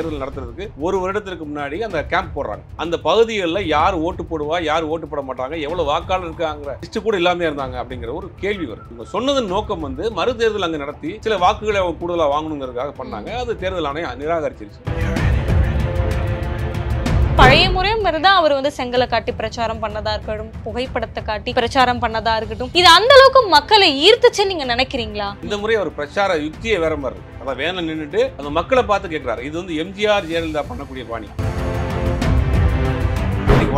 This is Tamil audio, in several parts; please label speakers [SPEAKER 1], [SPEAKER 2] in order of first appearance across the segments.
[SPEAKER 1] தேர்தல் நடத்துறதுக்கு ஒரு வருடத்திற்கு முன்னாடி அந்த கேம்ப்
[SPEAKER 2] போடுறாங்க அந்த பகுதிகளில் யார் ஓட்டு போடுவா யார் ஓட்டு போட மாட்டாங்க எவ்வளவு வாக்காளர் இருக்காங்கிற லிஸ்ட் கூட இல்லாமல் இருந்தாங்க அப்படிங்கிற ஒரு கேள்வி வரும் இவங்க சொன்னதன் நோக்கம் வந்து மறு தேர்தல் அங்கே நடத்தி சில வாக்குகளை அவங்க கூடுதலாக வாங்கணுங்கிறதுக்காக பண்ணாங்க அது தேர்தல் ஆணையம் நிராகரிச்சிருச்சு
[SPEAKER 3] பழைய முறையும் இருந்தா அவர் வந்து செங்கலை காட்டி பிரச்சாரம் பண்ணதா இருக்கட்டும் புகைப்படத்தை காட்டி பிரச்சாரம் பண்ணதா இருக்கட்டும் இது அந்த அளவுக்கு மக்களை ஈர்த்துச்சு நீங்க நினைக்கிறீங்களா
[SPEAKER 2] இந்த முறை ஒரு பிரச்சார யுக்தியை வேற மாதிரி அதான் வேலை நின்றுட்டு அந்த மக்களை பார்த்து கேட்கிறாரு இது வந்து எம்ஜிஆர் ஜெயலலிதா பண்ணக்கூடிய பாணி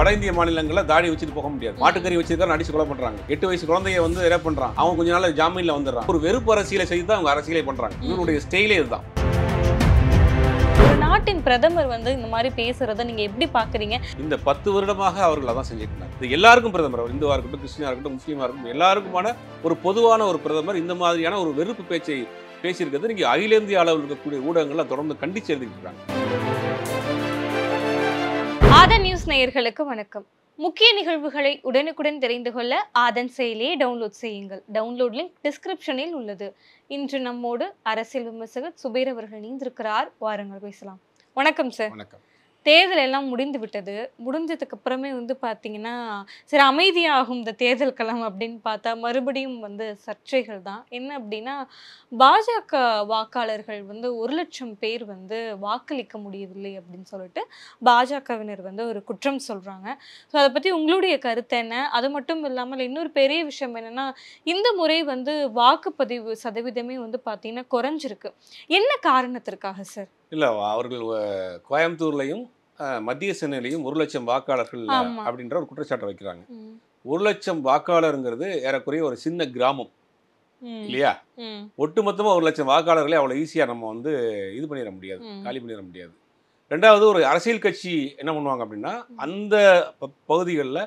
[SPEAKER 2] வட இந்திய மாநிலங்களில் தாடி வச்சுட்டு போக முடியாது மாட்டுக்கறி வச்சிருக்காரு அடிச்சு கொலை பண்றாங்க எட்டு வயசு குழந்தைய வந்து என்ன பண்றான் அவன் கொஞ்ச நாள் ஜாமீன்ல வந்துடுறான் ஒரு வெறுப்பு அரசியலை செய்து தான் அவங்க அரசியலை பண்றாங்க இவருடைய ஸ்டைலே இதுதான்
[SPEAKER 3] நாட்டின் பிரதமர் வந்து இந்த மாதிரி பேசுறத நீங்க எப்படி பாக்குறீங்க
[SPEAKER 2] இந்த பத்து வருடமாக அவர்கள் அதான் செஞ்சிருக்காங்க இது எல்லாருக்கும் பிரதமர் அவர் இந்துவா இருக்கட்டும் கிறிஸ்டியா இருக்கட்டும் முஸ்லீமா இருக்கட்டும் எல்லாருக்குமான ஒரு பொதுவான ஒரு பிரதமர் இந்த மாதிரியான ஒரு வெறுப்பு பேச்சை பேசியிருக்கிறது நீங்க அகில இந்திய அளவில் இருக்கக்கூடிய ஊடகங்கள்லாம் தொடர்ந்து கண்டிச்சு எழுதிட்டு
[SPEAKER 3] ஆதன் நியூஸ் நேயர்களுக்கு வணக்கம் முக்கிய நிகழ்வுகளை உடனுக்குடன் தெரிந்து கொள்ள ஆதன் செயலியை டவுன்லோட் செய்யுங்கள் டவுன்லோட் லிங்க் டிஸ்கிரிப்ஷனில் உள்ளது இன்று நம்மோடு அரசியல் விமர்சகர் சுபேர் அவர்கள் இணைந்திருக்கிறார் வாருங்கள் பேசலாம் வணக்கம் சார் வணக்கம் தேர்தல் எல்லாம் முடிந்து விட்டது முடிஞ்சதுக்கு அப்புறமே வந்து பார்த்தீங்கன்னா சரி அமைதியாகும் இந்த தேர்தல் களம் அப்படின்னு பார்த்தா மறுபடியும் வந்து சர்ச்சைகள் தான் என்ன அப்படின்னா பாஜக வாக்காளர்கள் வந்து ஒரு லட்சம் பேர் வந்து வாக்களிக்க முடியவில்லை அப்படின்னு சொல்லிட்டு பாஜகவினர் வந்து ஒரு குற்றம் சொல்கிறாங்க ஸோ அதை பற்றி உங்களுடைய கருத்து என்ன அது மட்டும் இல்லாமல் இன்னொரு பெரிய விஷயம் என்னென்னா இந்த முறை வந்து வாக்குப்பதிவு சதவீதமே வந்து பார்த்தீங்கன்னா குறைஞ்சிருக்கு என்ன காரணத்திற்காக சார்
[SPEAKER 2] இல்லை அவர்கள் கோயம்புத்தூர்லையும் மத்திய சென்னையிலையும் ஒரு லட்சம் வாக்காளர்கள் அப்படின்ற ஒரு குற்றச்சாட்டை வைக்கிறாங்க ஒரு லட்சம் வாக்காளருங்கிறது ஏறக்குறைய ஒரு சின்ன கிராமம் இல்லையா ஒட்டுமொத்தமாக ஒரு லட்சம் வாக்காளர்களை அவ்வளோ ஈஸியாக நம்ம வந்து இது பண்ணிட முடியாது காலி பண்ணிட முடியாது ரெண்டாவது ஒரு அரசியல் கட்சி என்ன பண்ணுவாங்க அப்படின்னா அந்த பகுதிகளில்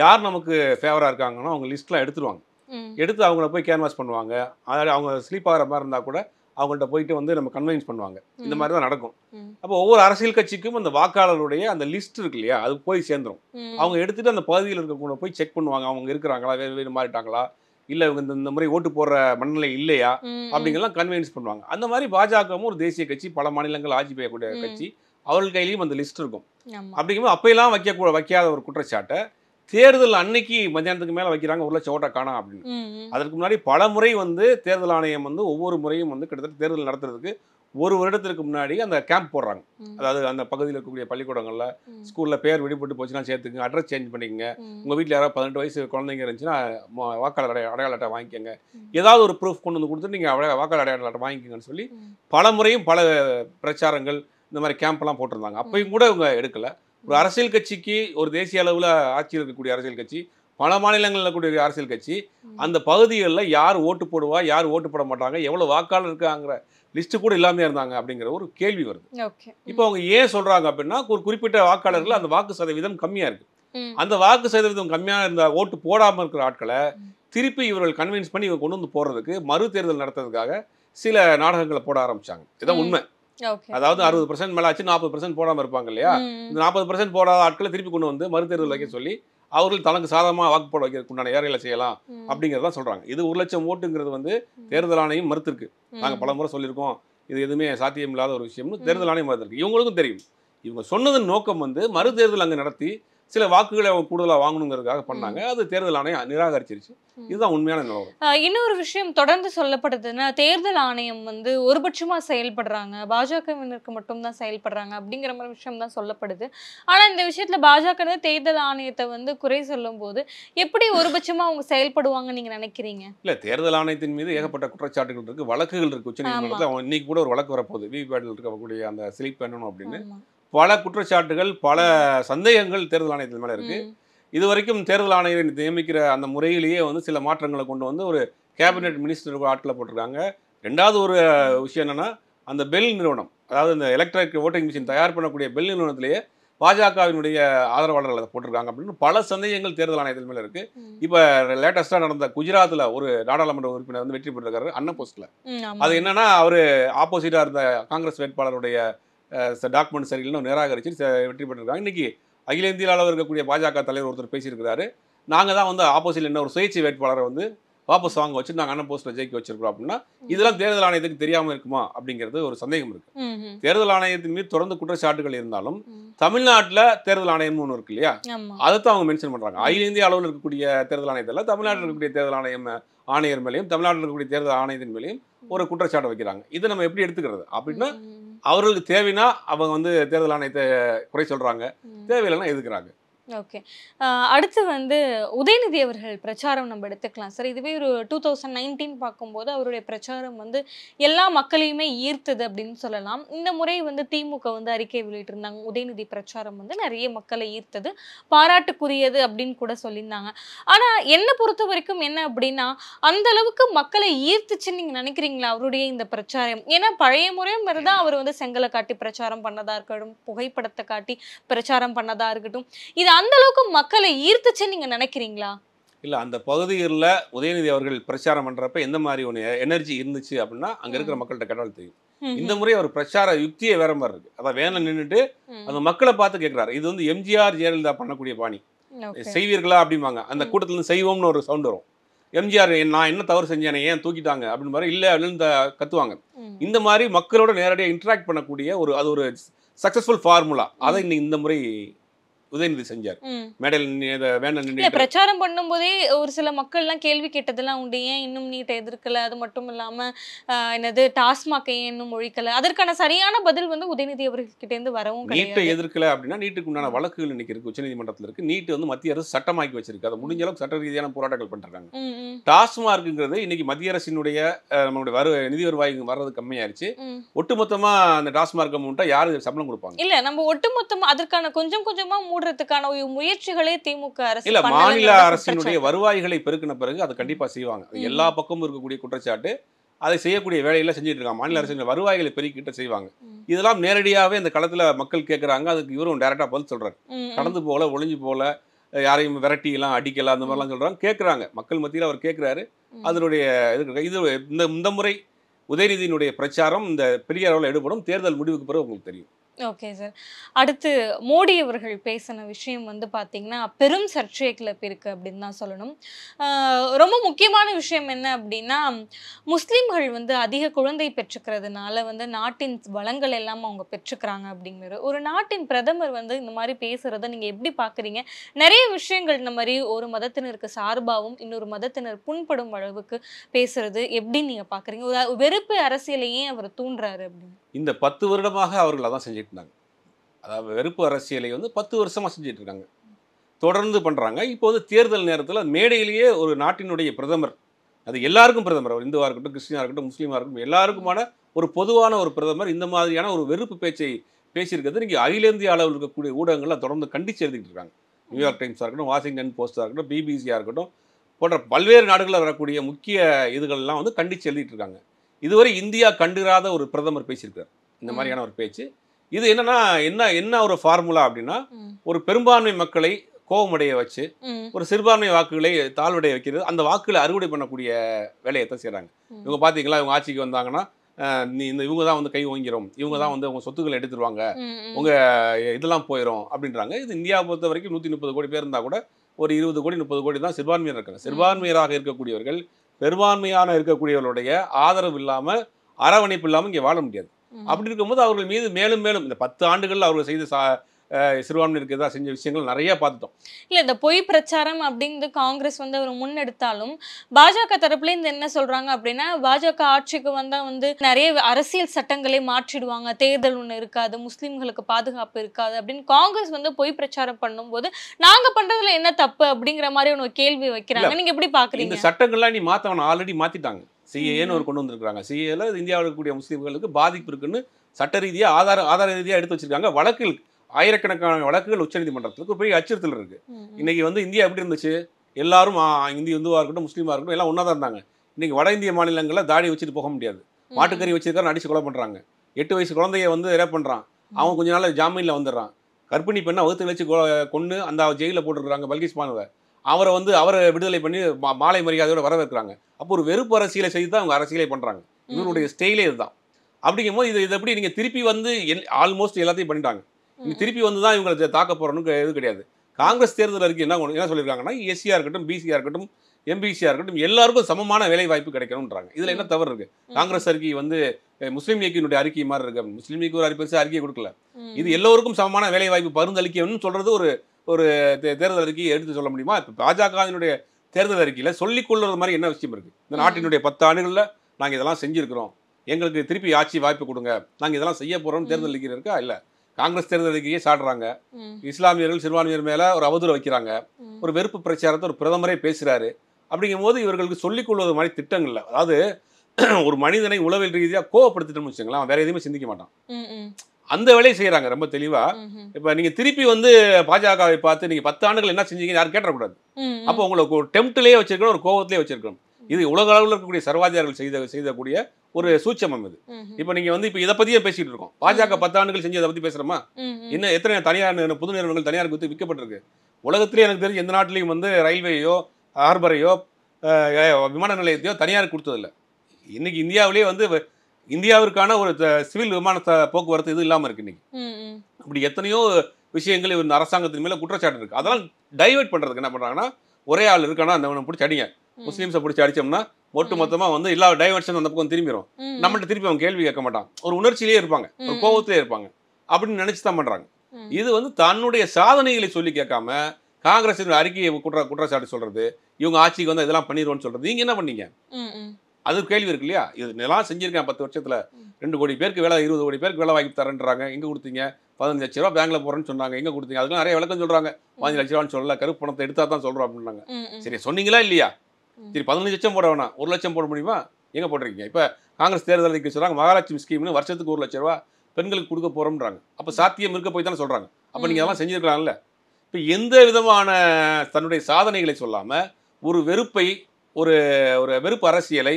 [SPEAKER 2] யார் நமக்கு ஃபேவராக இருக்காங்கன்னா அவங்க லிஸ்ட்லாம் எடுத்துருவாங்க எடுத்து அவங்கள போய் கேன்வாஸ் பண்ணுவாங்க அதாவது அவங்க ஸ்லீப் ஆகிற மாதிரி இருந்தால் கூட அவங்கள்ட்ட போயிட்டு வந்து நம்ம கன்வின்ஸ் பண்ணுவாங்க இந்த மாதிரி தான் நடக்கும் அப்போ ஒவ்வொரு அரசியல் கட்சிக்கும் அந்த வாக்காளருடைய அந்த லிஸ்ட் இருக்கு இல்லையா அது போய் சேர்ந்துடும் அவங்க எடுத்துட்டு அந்த பகுதியில் இருக்கக்கூட போய் செக் பண்ணுவாங்க அவங்க இருக்கிறாங்களா வேறு வேறு மாறிட்டாங்களா இல்லை இவங்க இந்த இந்த முறை ஓட்டு போடுற மனநிலை இல்லையா அப்படிங்கலாம் கன்வின்ஸ் பண்ணுவாங்க அந்த மாதிரி பாஜகவும் ஒரு தேசிய கட்சி பல மாநிலங்கள் ஆட்சி பெய்யக்கூடிய கட்சி அவர்கள் கையிலையும் அந்த லிஸ்ட் இருக்கும் அப்படிங்கும்போது அப்பையெல்லாம் வைக்க வைக்காத ஒரு குற்றச்சாட்டை தேர்தல் அன்னைக்கு மத்தியானத்துக்கு மேலே வைக்கிறாங்க ஒரு லட்சம் ஓட்டை காணா அப்படின்னு அதற்கு முன்னாடி பல முறை வந்து தேர்தல் ஆணையம் வந்து ஒவ்வொரு முறையும் வந்து கிட்டத்தட்ட தேர்தல் நடத்துறதுக்கு ஒரு வருடத்திற்கு முன்னாடி அந்த கேம்ப் போடுறாங்க அதாவது அந்த பகுதியில் இருக்கக்கூடிய பள்ளிக்கூடங்களில் ஸ்கூலில் பேர் விடுபட்டு போச்சுன்னா சேர்த்துங்க அட்ரஸ் சேஞ்ச் பண்ணிக்கோங்க உங்கள் வீட்டில் யாராவது பதினெட்டு வயசு குழந்தைங்க இருந்துச்சுன்னா வாக்காளர் அடைய அடையாள அட்டை வாங்கிக்கோங்க ஏதாவது ஒரு ப்ரூஃப் கொண்டு வந்து கொடுத்து நீங்கள் அடைய வாக்காளர் அடையாள அட்டை வாங்கிக்கோங்கன்னு சொல்லி பல முறையும் பல பிரச்சாரங்கள் இந்த மாதிரி கேம்ப்லாம் போட்டிருந்தாங்க அப்பையும் கூட இவங்க எடுக்கலை ஒரு அரசியல் கட்சிக்கு ஒரு தேசிய அளவில் ஆட்சியில் இருக்கக்கூடிய அரசியல் கட்சி பல மாநிலங்களில் இருக்கக்கூடிய அரசியல் கட்சி அந்த பகுதிகளில் யார் ஓட்டு போடுவா யார் ஓட்டு போட மாட்டாங்க எவ்வளோ வாக்காளர் இருக்காங்கிற லிஸ்ட்டு கூட இல்லாமல் இருந்தாங்க அப்படிங்கிற ஒரு கேள்வி வருது இப்போ அவங்க ஏன் சொல்கிறாங்க அப்படின்னா ஒரு குறிப்பிட்ட வாக்காளர்கள் அந்த வாக்கு சதவீதம் கம்மியாக
[SPEAKER 1] இருக்குது அந்த
[SPEAKER 2] வாக்கு சதவீதம் கம்மியாக இருந்த ஓட்டு போடாமல் இருக்கிற ஆட்களை திருப்பி இவர்கள் கன்வின்ஸ் பண்ணி இவங்க கொண்டு வந்து போடுறதுக்கு மறு தேர்தல் நடத்துறதுக்காக சில நாடகங்களை போட ஆரம்பித்தாங்க இதான் உண்மை அதாவது அறுபது பர்சன்ட் மேலே ஆச்சு நாற்பது பர்சன்ட் போடாமல் இருப்பாங்க இல்லையா இந்த நாற்பது பர்சன்ட் போடாத ஆட்களை திருப்பி கொண்டு வந்து மறுதேர்தல் வைக்க சொல்லி அவர்கள் தனக்கு சாதகமாக வாக்கு போட வைக்கிறதுக்கு உண்டான ஏறைகளை செய்யலாம் அப்படிங்கிறதான் சொல்கிறாங்க இது ஒரு லட்சம் ஓட்டுங்கிறது வந்து தேர்தல் ஆணையம் மறுத்திருக்கு நாங்கள் பல முறை சொல்லியிருக்கோம் இது எதுவுமே சாத்தியம் இல்லாத ஒரு விஷயம்னு தேர்தல் ஆணையம் மறுத்திருக்கு இவங்களுக்கும் தெரியும் இவங்க சொன்னதன் நோக்கம் வந்து மறுதேர்தல் அங்கே நடத்தி சில வாக்குகளை அவங்க கூடுதலாக வாங்கணுங்கிறதுக்காக பண்ணாங்க அது தேர்தல் ஆணையம் நிராகரிச்சிருச்சு இதுதான் உண்மையான நிலவரம்
[SPEAKER 3] இன்னொரு விஷயம் தொடர்ந்து சொல்லப்படுதுன்னா தேர்தல் ஆணையம் வந்து ஒருபட்சமா செயல்படுறாங்க பாஜகவினருக்கு மட்டும்தான் செயல்படுறாங்க அப்படிங்கிற மாதிரி விஷயம் தான் சொல்லப்படுது ஆனா இந்த விஷயத்துல பாஜக தேர்தல் ஆணையத்தை வந்து குறை சொல்லும் போது எப்படி ஒருபட்சமா அவங்க செயல்படுவாங்க நீங்க நினைக்கிறீங்க
[SPEAKER 2] இல்ல தேர்தல் ஆணையத்தின் மீது ஏகப்பட்ட குற்றச்சாட்டுகள் இருக்கு வழக்குகள் இருக்குது உச்ச நீதிமன்றத்தில் இன்னைக்கு கூட ஒரு வழக்கு வரப்போகுது விவிபேட்டில் இருக்கக்கூடிய அந்த சிலிப் பண்ணணும் அப்படின்னு பல குற்றச்சாட்டுகள் பல சந்தேகங்கள் தேர்தல் ஆணையத்தின் மேலே இருக்குது இது வரைக்கும் தேர்தல் ஆணையரை நியமிக்கிற அந்த முறையிலேயே வந்து சில மாற்றங்களை கொண்டு வந்து ஒரு கேபினெட் மினிஸ்டர் ஆட்களை போட்டிருக்காங்க ரெண்டாவது ஒரு விஷயம் என்னென்னா அந்த பெல் நிறுவனம் அதாவது இந்த எலக்ட்ரிக் ஓட்டிங் மிஷின் தயார் பண்ணக்கூடிய பெல் நிறுவனத்திலேயே பாஜகவினுடைய ஆதரவாளர்கள் அதை போட்டிருக்காங்க அப்படின்னு பல சந்தேகங்கள் தேர்தல் ஆணையத்தின் மேலே இருக்குது இப்போ லேட்டஸ்ட்டாக நடந்த குஜராத்தில் ஒரு நாடாளுமன்ற உறுப்பினர் வந்து வெற்றி பெற்றிருக்காரு அன்ன போஸ்ட்டில் அது என்னன்னா அவர் ஆப்போசிட்டாக இருந்த காங்கிரஸ் வேட்பாளருடைய டாக்குமெண்ட் சரியில்லைன்னு நிராகரிச்சு வெற்றி பெற்றிருக்காங்க இன்றைக்கி அகில இந்திய அளவில் இருக்கக்கூடிய பாஜக தலைவர் ஒருத்தர் பேசியிருக்கிறாரு நாங்கள் தான் வந்து ஆப்போசிட்ல என்ன ஒரு சுயேட்சை வேட்பாளரை வந்து வாபஸ் வாங்க வச்சு நாங்கள் அண்ணன் போஸ்டில் ஜெயிக்க வச்சிருக்கிறோம் அப்படின்னா இதெல்லாம் தேர்தல் ஆணையத்துக்கு தெரியாமல் இருக்குமா அப்படிங்கிறது ஒரு சந்தேகம் இருக்கு தேர்தல் ஆணையத்தின் மீது தொடர்ந்து குற்றச்சாட்டுகள் இருந்தாலும் தமிழ்நாட்டில் தேர்தல் ஆணையம் ஒன்று இருக்கு இல்லையா அதை தான் அவங்க மென்ஷன் பண்ணுறாங்க அகில இந்திய அளவில் இருக்கக்கூடிய தேர்தல் ஆணையத்தில் தமிழ்நாட்டில் இருக்கக்கூடிய தேர்தல் ஆணையம் ஆணையர் மேலேயும் தமிழ்நாட்டில் இருக்கக்கூடிய தேர்தல் ஆணையத்தின் மேலேயும் ஒரு குற்றச்சாட்டு வைக்கிறாங்க இதை நம்ம எப்படி எடுத்துக்கிறது அப்படின்னா அவர்களுக்கு தேவைன்னா அவங்க வந்து தேர்தல் ஆணையத்தை குறை சொல்கிறாங்க
[SPEAKER 3] தேவையில்லைன்னா எதுக்குறாங்க ஓகே அடுத்து வந்து உதயநிதி அவர்கள் பிரச்சாரம் நம்ம எடுத்துக்கலாம் சார் இதுவே ஒரு டூ தௌசண்ட் நைன்டீன் பார்க்கும்போது அவருடைய பிரச்சாரம் வந்து எல்லா மக்களையுமே ஈர்த்தது அப்படின்னு சொல்லலாம் இந்த முறை வந்து திமுக வந்து அறிக்கை வெளியிட்டிருந்தாங்க உதயநிதி பிரச்சாரம் வந்து நிறைய மக்களை ஈர்த்தது பாராட்டுக்குரியது அப்படின்னு கூட சொல்லியிருந்தாங்க ஆனால் என்னை பொறுத்த வரைக்கும் என்ன அப்படின்னா அந்த அளவுக்கு மக்களை ஈர்த்துச்சுன்னு நீங்கள் நினைக்கிறீங்களா அவருடைய இந்த பிரச்சாரம் ஏன்னா பழைய முறையும் தான் அவர் வந்து செங்கலை காட்டி பிரச்சாரம் பண்ணதாக இருக்கட்டும் புகைப்படத்தை காட்டி பிரச்சாரம் பண்ணதாக இருக்கட்டும் இது அந்த அளவுக்கு மக்களை ஈர்த்துச்சுன்னு நீங்க நினைக்கிறீங்களா
[SPEAKER 2] இல்லை அந்த பகுதிகளில் உதயநிதி அவர்கள் பிரச்சாரம் பண்ணுறப்ப எந்த மாதிரி ஒன்று எனர்ஜி இருந்துச்சு அப்படின்னா அங்கே இருக்கிற மக்கள்கிட்ட கடவுள் தெரியும் இந்த முறை அவர் பிரச்சார யுக்தியே வேற மாதிரி இருக்கு அதான் வேலை நின்றுட்டு அந்த மக்களை பார்த்து கேட்கிறாரு இது வந்து எம்ஜிஆர் ஜெயலலிதா பண்ணக்கூடிய பாணி செய்வீர்களா அப்படிம்பாங்க அந்த கூட்டத்துல இருந்து செய்வோம்னு ஒரு சவுண்ட் வரும் எம்ஜிஆர் நான் என்ன தவறு செஞ்சேனே ஏன் தூக்கிட்டாங்க அப்படின்னு மாதிரி இல்லை அப்படின்னு கத்துவாங்க இந்த மாதிரி மக்களோட நேரடியாக இன்ட்ராக்ட் பண்ணக்கூடிய ஒரு அது ஒரு சக்ஸஸ்ஃபுல் ஃபார்முலா அதை இன்னைக்கு இந்த முறை உதயநிதி செஞ்சார் மேடையில் வேண்டாம் நின்று
[SPEAKER 3] பிரச்சாரம் பண்ணும்போதே ஒரு சில மக்கள்லாம் கேள்வி கேட்டதெல்லாம் உண்டு ஏன் இன்னும் நீட்டை எதிர்க்கல அது மட்டும் இல்லாம என்னது டாஸ்மாக் ஏன் இன்னும் ஒழிக்கல அதற்கான சரியான பதில் வந்து உதயநிதி அவர்கிட்ட இருந்து வரவும் நீட்டை
[SPEAKER 2] எதிர்க்கல அப்படின்னா நீட்டுக்கு உண்டான வழக்குகள் இன்னைக்கு இருக்கு உச்சநீதிமன்றத்தில் இருக்கு நீட்டு வந்து மத்திய அரசு சட்டமாக்கி வச்சிருக்கு அதை முடிஞ்ச அளவுக்கு சட்ட ரீதியான போராட்டங்கள் பண்றாங்க டாஸ்மார்க்குங்கிறது இன்னைக்கு மத்திய அரசினுடைய நம்மளுடைய வரு நிதி வருவாய் வர்றது கம்மியாயிருச்சு ஒட்டுமொத்தமா அந்த டாஸ்மாக் அமௌண்ட்டை யாரு சம்பளம் கொடுப்பாங்க
[SPEAKER 3] இல்ல நம்ம ஒட்டுமொத்தமா அதற்கான கொஞ்சம் கொஞ்சமா மூடுறதுக்கான முயற்சிகளே திமுக அரசு இல்ல மாநில அரசினுடைய
[SPEAKER 2] வருவாய்களை பெருக்கின பிறகு அதை கண்டிப்பா செய்வாங்க எல்லா பக்கமும் இருக்கக்கூடிய குற்றச்சாட்டு அதை செய்யக்கூடிய வேலையெல்லாம் செஞ்சுட்டு இருக்காங்க மாநில அரசின் வருவாய்களை பெருக்கிட்டு செய்வாங்க இதெல்லாம் நேரடியாகவே இந்த களத்துல மக்கள் கேட்கறாங்க அதுக்கு இவரும் டைரக்டா பதில் சொல்றாரு கடந்து போல ஒளிஞ்சு போல யாரையும் விரட்டிலாம் அடிக்கலாம் அந்த மாதிரிலாம் சொல்றாங்க கேட்குறாங்க மக்கள் மத்தியில் அவர் கேட்குறாரு அதனுடைய இது இது இந்த இந்த முறை உதயநிதியினுடைய பிரச்சாரம் இந்த பெரிய அளவில் ஈடுபடும் தேர்தல் முடிவுக்கு பிறகு உங்களுக்கு தெரியும்
[SPEAKER 3] ஓகே சார் அடுத்து மோடி அவர்கள் பேசின விஷயம் வந்து பார்த்தீங்கன்னா பெரும் சர்ச்சையை கிளப்பி இருக்கு அப்படின்னு தான் சொல்லணும் ரொம்ப முக்கியமான விஷயம் என்ன அப்படின்னா முஸ்லீம்கள் வந்து அதிக குழந்தை பெற்றுக்கிறதுனால வந்து நாட்டின் வளங்கள் எல்லாம் அவங்க பெற்றுக்கிறாங்க அப்படிங்கிறது ஒரு நாட்டின் பிரதமர் வந்து இந்த மாதிரி பேசுகிறத நீங்கள் எப்படி பார்க்குறீங்க நிறைய விஷயங்கள் இந்த மாதிரி ஒரு மதத்தினருக்கு சார்பாகவும் இன்னொரு மதத்தினர் புண்படும் அளவுக்கு பேசுறது எப்படின்னு நீங்கள் பார்க்குறீங்க ஒரு வெறுப்பு அரசியலையே அவர் தூண்டுறாரு அப்படின்னு
[SPEAKER 2] இந்த பத்து வருடமாக அவர்கள் அதான் செஞ்சு பண்ணிட்டு அதாவது வெறுப்பு அரசியலை வந்து பத்து வருஷமாக செஞ்சுட்டு இருக்காங்க தொடர்ந்து பண்ணுறாங்க இப்போது தேர்தல் நேரத்தில் மேடையிலேயே ஒரு நாட்டினுடைய பிரதமர் அது எல்லாருக்கும் பிரதமர் அவர் இந்துவாக இருக்கட்டும் கிறிஸ்டினாக இருக்கட்டும் முஸ்லீமாக இருக்கட்டும் எல்லாருக்குமான ஒரு பொதுவான ஒரு பிரதமர் இந்த மாதிரியான ஒரு வெறுப்பு பேச்சை பேசியிருக்கிறது இன்றைக்கி அகில இந்திய அளவில் இருக்கக்கூடிய ஊடகங்கள்லாம் தொடர்ந்து கண்டித்து எழுதிக்கிட்டு இருக்காங்க நியூயார்க் டைம்ஸாக இருக்கட்டும் வாஷிங்டன் போஸ்ட்டாக இருக்கட்டும் பிபிசியாக இருக்கட்டும் போன்ற பல்வேறு நாடுகளில் வரக்கூடிய முக்கிய இதுகள்லாம் வந்து கண்டித்து எழுதிட்டு இருக்காங்க இதுவரை இந்தியா கண்டுராத ஒரு பிரதமர் பேசியிருக்கார் இந்த மாதிரியான ஒரு பேச்சு இது என்னன்னா என்ன என்ன ஒரு ஃபார்முலா அப்படின்னா ஒரு பெரும்பான்மை மக்களை கோபமடைய வச்சு ஒரு சிறுபான்மை வாக்குகளை தாழ்வடைய வைக்கிறது அந்த வாக்குகளை அறுவடை பண்ணக்கூடிய வேலையை தான் செய்கிறாங்க இவங்க பார்த்தீங்களா இவங்க ஆட்சிக்கு வந்தாங்கன்னா நீ இந்த இவங்க தான் வந்து கை வாங்கிரும் இவங்க தான் வந்து உங்க சொத்துக்களை எடுத்துருவாங்க உங்க இதெல்லாம் போயிடும் அப்படின்றாங்க இது இந்தியா பொறுத்த வரைக்கும் நூற்றி முப்பது கோடி பேர் இருந்தால் கூட ஒரு இருபது கோடி முப்பது கோடி தான் சிறுபான்மையர் இருக்காங்க சிறுபான்மையராக இருக்கக்கூடியவர்கள் பெரும்பான்மையான இருக்கக்கூடியவர்களுடைய ஆதரவு இல்லாமல் அரவணைப்பு இல்லாமல் இங்கே வாழ முடியாது அப்படி இருக்கும்போது அவர்கள் மீது மேலும் மேலும் இந்த பத்து ஆண்டுகளில் அவர்கள் செய்த சா சிறுபான்மையினருக்கு இருக்கிறதா செஞ்ச விஷயங்கள் நிறைய பார்த்துட்டோம்
[SPEAKER 3] இல்லை இந்த பொய் பிரச்சாரம் அப்படிங்கிறது காங்கிரஸ் வந்து அவர் முன்னெடுத்தாலும் பாஜக தரப்புல இந்த என்ன சொல்றாங்க அப்படின்னா பாஜக ஆட்சிக்கு வந்தால் வந்து நிறைய அரசியல் சட்டங்களை மாற்றிடுவாங்க தேர்தல் ஒன்று இருக்காது முஸ்லீம்களுக்கு பாதுகாப்பு இருக்காது அப்படின்னு காங்கிரஸ் வந்து பொய் பிரச்சாரம் பண்ணும்போது நாங்க பண்றதுல என்ன தப்பு அப்படிங்கிற மாதிரி ஒன்று கேள்வி வைக்கிறாங்க நீங்க எப்படி பாக்குறீங்க இந்த
[SPEAKER 2] சட்டங்கள்லாம் நீ மாற்றவன ஆல்ரெடி மாத்திட்டாங்க சிஏன்னு ஒரு கொண்டு வந்திருக்காங்க சிஏல இந்தியாவில் இருக்கக்கூடிய முஸ்லீம்களுக்கு பாதிப்பு இருக்குன்னு சட்ட ரீதியாக ஆதார ஆதார ரீதியாக எடுத்து வச்சிருக்காங்க வழக்கில் ஆயிரக்கணக்கான வழக்குகள் உச்சநீதிமன்றத்துக்கு ஒரு பெரிய அச்சுறுத்தல் இருக்குது இன்றைக்கி வந்து இந்தியா எப்படி இருந்துச்சு எல்லாரும் இந்தி இந்துவாக இருக்கட்டும் முஸ்லீமாக இருக்கட்டும் எல்லாம் ஒன்றா தான் இருந்தாங்க இன்றைக்கி வட இந்திய மாநிலங்களில் தாடி வச்சுட்டு போக முடியாது மாட்டுக்கறி வச்சிருக்காரு அடிச்சு கொலை பண்ணுறாங்க எட்டு வயசு குழந்தைய வந்து ரேப் பண்ணுறான் அவன் கொஞ்ச நாள் ஜாமீனில் வந்துடுறான் கர்ப்பிணி பெண்ணை வகுத்து வச்சு கொண்டு அந்த ஜெயிலில் போட்டுருக்காங்க பல்கிஸ் பானுவை அவரை வந்து அவரை விடுதலை பண்ணி மாலை மரியாதையோட வரவேற்கிறாங்க அப்போ ஒரு வெறுப்பு அரசியலை செய்து தான் அவங்க அரசியலை பண்ணுறாங்க இவருடைய ஸ்டைலே இதுதான் அப்படிங்கும் போது இது இதை எப்படி நீங்கள் திருப்பி வந்து எல் ஆல்மோஸ்ட் எல்லாத்தையும் பண்ணிட்டாங்க திருப்பி வந்து தான் இவங்களை தாக்க போகிறோன்னு எதுவும் கிடையாது காங்கிரஸ் தேர்தல் அறிக்கை என்ன என்ன சொல்லியிருக்காங்கன்னா எஸ்சியாக e இருக்கட்டும் பிசியாக இருக்கட்டும் எம்பிசியாக இருக்கட்டும் எல்லாருக்கும் சமமான வேலை வாய்ப்பு கிடைக்கணுன்றாங்க இதில் என்ன தவறு இருக்கு காங்கிரஸ் அறிக்கை வந்து முஸ்லீம் லீக்கினுடைய அறிக்கை மாதிரி இருக்கு முஸ்லீம் லீக் ஒரு அறிப்பரிசு அறிக்கை கொடுக்கல இது எல்லோருக்கும் சமமான வேலை வாய்ப்பு பருந்தளிக்கணும்னு சொல்றது ஒரு ஒரு தேர்தல் அறிக்கையை எடுத்து சொல்ல முடியுமா இப்போ பாஜகவினுடைய தேர்தல் அறிக்கையில் சொல்லிக் கொள்வது மாதிரி என்ன விஷயம் இருக்கு இந்த நாட்டினுடைய பத்து ஆண்டுகளில் நாங்கள் இதெல்லாம் செஞ்சுருக்கிறோம் எங்களுக்கு திருப்பி ஆட்சி வாய்ப்பு கொடுங்க நாங்கள் இதெல்லாம் செய்ய போறோம்னு தேர்தல் அறிக்கையில் இருக்கா இல்லை காங்கிரஸ் தேர்தல் அறிக்கையை சாடுறாங்க இஸ்லாமியர்கள் சிறுபான்மையர் மேலே ஒரு அவதூறு வைக்கிறாங்க ஒரு வெறுப்பு பிரச்சாரத்தை ஒரு பிரதமரே பேசுகிறாரு அப்படிங்கும் போது இவர்களுக்கு சொல்லிக் கொள்வது மாதிரி திட்டங்கள்ல அதாவது ஒரு மனிதனை உளவில் ரீதியாக கோவப்படுத்திட்டோம்னு வச்சுங்களேன் வேற எதுவுமே சிந்திக்க
[SPEAKER 1] மாட்டான்
[SPEAKER 2] அந்த வேலையை செய்கிறாங்க ரொம்ப தெளிவா இப்போ நீங்க திருப்பி வந்து பாஜகவை பார்த்து நீங்க பத்து ஆண்டுகள் என்ன செஞ்சீங்கன்னு யாரும் கேட்டக்கூடாது அப்போ உங்களுக்கு ஒரு டெம்ப்ட்லேயே வச்சிருக்கணும் ஒரு கோவத்திலே வச்சிருக்கணும் இது உலக அளவில் இருக்கக்கூடிய சர்வாதிகாரிகள் செய்த செய்தக்கூடிய ஒரு சூட்சமம் இது இப்போ நீங்க வந்து இப்போ இதை பத்தியே பேசிட்டு இருக்கோம் பாஜக பத்தாண்டுகள் செஞ்சு இதை பத்தி பேசுறோமா இன்னும் எத்தனை தனியார் புது நிறுவனங்கள் தனியார் வித்து விற்கப்பட்டிருக்கு உலகத்திலேயே எனக்கு தெரிஞ்சு எந்த நாட்டிலையும் வந்து ரயில்வேயோ ஹார்பரையோ விமான நிலையத்தையோ தனியார் கொடுத்ததில்லை இன்னைக்கு இந்தியாவிலேயே வந்து இந்தியாவிற்கான ஒரு சிவில் விமான போக்குவரத்து இது இல்லாமல் இருக்கு இன்னைக்கு அப்படி எத்தனையோ விஷயங்கள் இந்த அரசாங்கத்தின் மேலே குற்றச்சாட்டு இருக்கு அதெல்லாம் டைவெர்ட் பண்ணுறதுக்கு என்ன பண்ணுறாங்கன்னா ஒரே ஆள் இருக்கானா அந்த பிடிச்சி அடிங்க முஸ்லீம்ஸை பிடிச்சி அடிச்சோம்னா ஒட்டு மொத்தமா வந்து எல்லா டைவர்ஷன் அந்த பக்கம் திரும்பிடும் நம்மள்ட்ட திருப்பி அவங்க கேள்வி கேட்க மாட்டான் ஒரு உணர்ச்சியிலேயே இருப்பாங்க ஒரு கோபத்திலே இருப்பாங்க அப்படின்னு நினைச்சுதான் தான் பண்றாங்க இது வந்து தன்னுடைய சாதனைகளை சொல்லி கேட்காம காங்கிரஸ் அறிக்கையை குற்ற குற்றச்சாட்டு சொல்றது இவங்க ஆட்சிக்கு வந்து இதெல்லாம் பண்ணிடுவோம்னு சொல்றது நீங்க என்ன பண்ணீங்க அது கேள்வி இருக்கு இல்லையா இது நிலம் செஞ்சிருக்கேன் பத்து வருஷத்துல ரெண்டு கோடி பேருக்கு வேலை இருபது கோடி பேருக்கு வேலை வாங்கி தரேன்றாங்க இங்க கொடுத்தீங்க பதினஞ்சு லட்ச ரூபா பேங்க்ல போறேன்னு சொன்னாங்க எங்க கொடுத்தீங்க அதுக்கு நிறைய விளக்கம் சொல்றாங்க பதினஞ்சு லட்ச ரூபான்னு சொல்லல கருப்பு பணத்தை எடுத்தா தான் சொல்றோம் அப்படின்னாங்க சரி சொன்னீங்களா இல்லையா சரி பதினஞ்சு லட்சம் போட வேணாம் ஒரு லட்சம் போட முடியுமா எங்கே போட்டிருக்கீங்க இப்போ காங்கிரஸ் தேர்தல் சொல்கிறாங்க மகாலட்சுமி ஸ்கீம்னு வருஷத்துக்கு ஒரு லட்ச ரூபா பெண்களுக்கு கொடுக்க போகிறோம்ன்றாங்க அப்போ சாத்தியம் இருக்க போய் தானே சொல்கிறாங்க அப்போ நீங்கள் அதெல்லாம் செஞ்சுருக்கலாம்ல இப்போ எந்த விதமான தன்னுடைய சாதனைகளை சொல்லாமல் ஒரு வெறுப்பை ஒரு ஒரு வெறுப்பு அரசியலை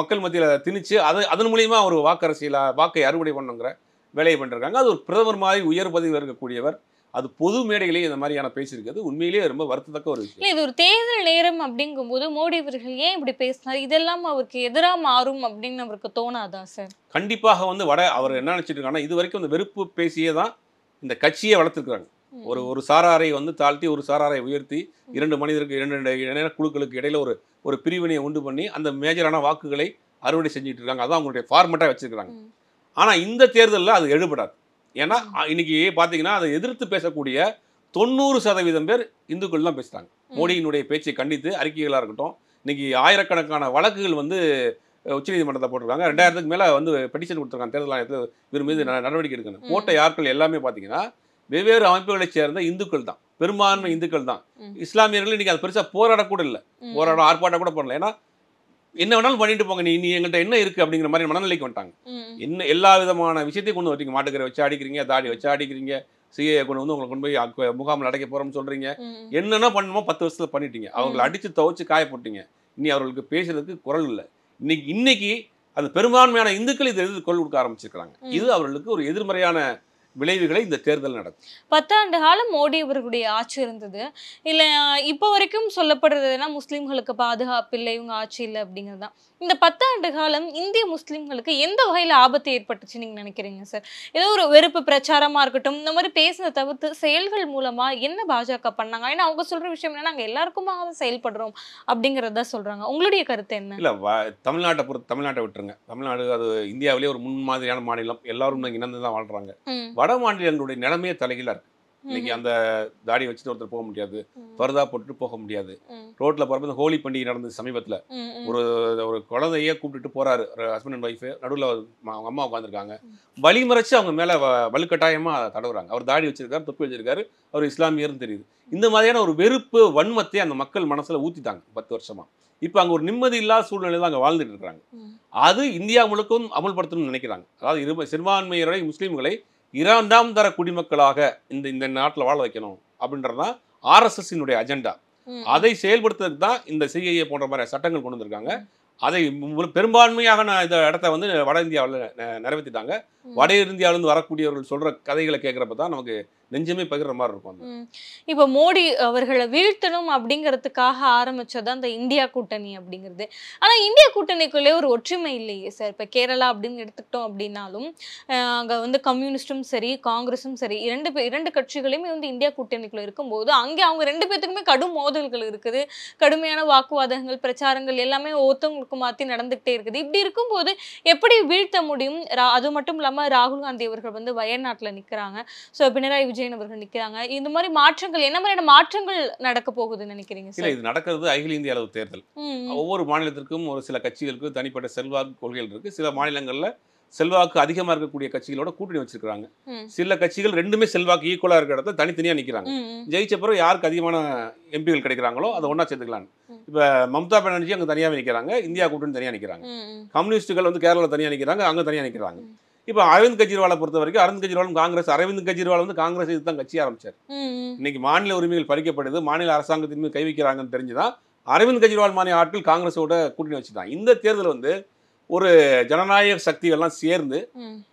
[SPEAKER 2] மக்கள் மத்தியில் திணிச்சு அதை அதன் மூலியமா ஒரு வாக்கு அரசியலாக வாக்கை அறுவடை பண்ணுங்கிற வேலையை பண்ணிருக்காங்க அது ஒரு பிரதமர் மாதிரி உயர் பதிவு இருக்கக்கூடியவர் அது பொது மேடையிலேயே இந்த மாதிரியான பேசியிருக்கிறது உண்மையிலேயே ரொம்ப வருத்தத்தக்க ஒரு விஷயம்
[SPEAKER 3] இது ஒரு தேர்தல் நேரம் அப்படிங்கும்போது மோடி அவர்கள் ஏன் இப்படி பேசினார் இதெல்லாம் அவருக்கு எதிராக மாறும் அப்படின்னு அவருக்கு தோணாதா சார்
[SPEAKER 2] கண்டிப்பாக வந்து வட அவர் என்ன நினைச்சிட்டு இருக்காங்க இது வரைக்கும் இந்த வெறுப்பு பேசியே தான் இந்த கட்சியை வளர்த்துருக்குறாங்க ஒரு ஒரு சாராரை வந்து தாழ்த்தி ஒரு சாராரை உயர்த்தி இரண்டு மனிதருக்கு இரண்டு இரண்டு குழுக்களுக்கு இடையில ஒரு ஒரு பிரிவினையை உண்டு பண்ணி அந்த மேஜரான வாக்குகளை அறுவடை செஞ்சுட்டு இருக்காங்க அதான் அவங்களுடைய ஃபார்மேட்டாக வச்சிருக்கிறாங்க ஆனால் இந்த தேர்தலில் அது எழுபடாது ஏன்னா இன்னைக்கு பார்த்தீங்கன்னா அதை எதிர்த்து பேசக்கூடிய தொண்ணூறு சதவீதம் பேர் இந்துக்கள் தான் பேசுகிறாங்க மோடியினுடைய பேச்சை கண்டித்து அறிக்கைகளாக இருக்கட்டும் இன்னைக்கு ஆயிரக்கணக்கான வழக்குகள் வந்து உச்சநீதிமன்றத்தை போட்டிருக்காங்க ரெண்டாயிரத்துக்கு மேலே வந்து பெட்டிஷன் கொடுத்துருக்காங்க தேர்தல் ஆணையத்தில் இவர் மீது நடவடிக்கை எடுக்கணும் போட்ட யாருக்கள் எல்லாமே பார்த்தீங்கன்னா வெவ்வேறு அமைப்புகளை சேர்ந்த இந்துக்கள் தான் பெரும்பான்மை இந்துக்கள் தான் இஸ்லாமியர்கள் இன்னைக்கு அது பெருசாக போராடக்கூட இல்லை போராட ஆர்ப்பாட்டம் கூட பண்ணல ஏன்னா என்ன வேணாலும் பண்ணிட்டு போங்க நீ நீ எங்கள்கிட்ட என்ன இருக்குது அப்படிங்கிற மாதிரி மனநிலைக்கு வந்துட்டாங்க என்ன எல்லா விதமான விஷயத்தையும் கொண்டு வரீங்க மாட்டுக்கிற வச்சு அடிக்கிறீங்க தாடி வச்சு அடிக்கிறீங்க சிஏ கொண்டு வந்து உங்களை கொண்டு போய் முகாமில் அடைக்க போறோம்னு சொல்கிறீங்க என்னென்ன பண்ணணுமோ பத்து வருஷத்துல பண்ணிட்டீங்க அவங்களை அடித்து துவச்சி காயப்பட்டீங்க இனி அவர்களுக்கு பேசுறதுக்கு குரல் இல்லை இன்னைக்கு இன்னைக்கு அந்த பெரும்பான்மையான இந்துக்கள் இதை எதிர்த்து குரல் கொடுக்க ஆரம்பிச்சிருக்கிறாங்க இது அவர்களுக்கு ஒரு எதிர்மறையான விளைவுகளை இந்த தேர்தல் நடக்கும்
[SPEAKER 3] பத்தாண்டு காலம் மோடி அவர்களுடைய ஆட்சி இருந்தது இல்லை இப்போ வரைக்கும் சொல்லப்படுறதுனா முஸ்லீம்களுக்கு பாதுகாப்பு இல்லை இவங்க ஆட்சி இல்லை அப்படிங்கிறது தான் இந்த பத்தாண்டு காலம் இந்திய முஸ்லீம்களுக்கு எந்த வகையில் ஆபத்து ஏற்பட்டுச்சு நீங்கள் நினைக்கிறீங்க சார் ஏதோ ஒரு வெறுப்பு பிரச்சாரமாக இருக்கட்டும் இந்த மாதிரி பேசுனதை தவிர்த்து செயல்கள் மூலமாக என்ன பாஜக பண்ணாங்க ஏன்னா அவங்க சொல்கிற விஷயம் என்ன நாங்கள் எல்லாருக்குமாக தான் செயல்படுறோம் அப்படிங்கிறத சொல்கிறாங்க உங்களுடைய கருத்து என்ன
[SPEAKER 2] இல்லை தமிழ்நாட்டை பொறுத்து தமிழ்நாட்டை விட்டுருங்க தமிழ்நாடு அது இந்தியாவிலே ஒரு முன்மாதிரியான மாநிலம் எல்லாரும் இங்கே இணைந்து தான் வாழ்கிறாங்க வட மாநிலங்களுடைய நிலைமையே தலைகீழாக இருக்கு இன்னைக்கு அந்த தாடி வச்சுட்டு ஒருத்தர் போக முடியாது பருதா போட்டு போக முடியாது ரோட்ல போறப்ப ஹோலி பண்டிகை நடந்த சமீபத்துல ஒரு ஒரு குழந்தைய கூப்பிட்டுட்டு போறாரு ஹஸ்பண்ட் அண்ட் ஒய்ஃபு நடுவில் அவங்க அம்மா உட்காந்துருக்காங்க வழிமறைச்சு அவங்க மேல வலுக்கட்டாயமா தடவுறாங்க அவர் தாடி வச்சிருக்காரு தொப்பி வச்சிருக்காரு அவர் இஸ்லாமியர்னு தெரியுது இந்த மாதிரியான ஒரு வெறுப்பு வன்மத்தை அந்த மக்கள் மனசுல ஊத்திட்டாங்க பத்து வருஷமா இப்போ அங்க ஒரு நிம்மதி இல்லாத சூழ்நிலை தான் அங்கே வாழ்ந்துட்டு இருக்கிறாங்க அது இந்தியா முழுக்கவும் அமல்படுத்தணும்னு நினைக்கிறாங்க அதாவது சிறுபான்மையினரை முஸ்லீம்களை இரண்டாம் தர குடிமக்களாக இந்த இந்த நாட்டில் வாழ வைக்கணும் அப்படின்றது தான் ஆர்எஸ்எஸ்ஸினுடைய அஜெண்டா அதை செயல்படுத்துறதுக்கு தான் இந்த சிஐஏ போன்ற மாதிரி சட்டங்கள் கொண்டு வந்திருக்காங்க அதை பெரும்பான்மையாக நான் இந்த இடத்த வந்து வட இந்தியாவில் நிறைவேற்றிட்டாங்க வட இந்தியாவிலேருந்து வரக்கூடியவர்கள் சொல்கிற கதைகளை கேட்குறப்ப தான் நமக்கு நெஞ்சமே பகிர்ற மாதிரி இருக்கும்
[SPEAKER 3] இப்போ மோடி அவர்களை வீழ்த்தணும் அப்படிங்கிறதுக்காக ஆரம்பிச்சது அந்த இந்தியா கூட்டணி அப்படிங்கிறது ஆனா இந்தியா கூட்டணிக்குள்ளே ஒரு ஒற்றுமை இல்லையே சார் இப்போ கேரளா அப்படின்னு எடுத்துக்கிட்டோம் அப்படின்னாலும் அங்கே வந்து கம்யூனிஸ்டும் சரி காங்கிரஸும் சரி இரண்டு இரண்டு கட்சிகளையுமே வந்து இந்தியா கூட்டணிக்குள்ளே இருக்கும்போது அங்கே அவங்க ரெண்டு பேத்துக்குமே கடும் மோதல்கள் இருக்குது கடுமையான வாக்குவாதங்கள் பிரச்சாரங்கள் எல்லாமே ஒருத்தவங்களுக்கு மாற்றி நடந்துகிட்டே இருக்குது இப்படி இருக்கும்போது எப்படி வீழ்த்த முடியும் அது மட்டும் இல்லாமல் ராகுல் காந்தி அவர்கள் வந்து வயநாட்டில் நிற்கிறாங்க ஸோ பினராயி விஜய் விஜயன் அவர்கள் நிற்கிறாங்க இந்த மாதிரி மாற்றங்கள் என்ன மாதிரியான மாற்றங்கள் நடக்க போகுதுன்னு நினைக்கிறீங்க இல்லை இது
[SPEAKER 2] நடக்கிறது அகில இந்திய அளவு தேர்தல் ஒவ்வொரு மாநிலத்திற்கும் ஒரு சில கட்சிகளுக்கு தனிப்பட்ட செல்வாக்கு கொள்கைகள் இருக்கு சில மாநிலங்களில் செல்வாக்கு அதிகமாக இருக்கக்கூடிய கட்சிகளோட கூட்டணி வச்சிருக்காங்க சில கட்சிகள் ரெண்டுமே செல்வாக்கு ஈக்குவலாக இருக்கிற இடத்துல தனித்தனியாக நிற்கிறாங்க ஜெயிச்ச பிறகு யாருக்கு அதிகமான எம்பிகள் கிடைக்கிறாங்களோ அதை ஒன்றா சேர்த்துக்கலாம் இப்போ மம்தா பானர்ஜி அங்கே தனியாக நிற்கிறாங்க இந்தியா கூட்டணி தனியாக நிற்கிறாங்க கம்யூனிஸ்ட்டுகள் வந்து கேரளாவில் தனியாக நிற்கிறாங்க அங்கே தனியாக நிற்கிறாங்க இப்போ அரவிந்த் கெஜ்ரிவாலை பொறுத்த வரைக்கும் அரவிந்த் கெஜ்ரிவாலும் காங்கிரஸ் அரவிந்த் கெஜ்ரிவால் வந்து காங்கிரஸ் இதுதான் கட்சி ஆரம்பிச்சார் இன்னைக்கு மாநில உரிமைகள் பறிக்கப்படுது மாநில அரசாங்கத்தின் மீது கை வைக்கிறாங்கன்னு தெரிஞ்சுதான் அரவிந்த் கெஜ்ரிவால் மாநில ஆட்கள் காங்கிரஸோட கூட்டணி வச்சுதான் இந்த தேர்தல் வந்து ஒரு ஜனநாயக சக்திகள்லாம் சேர்ந்து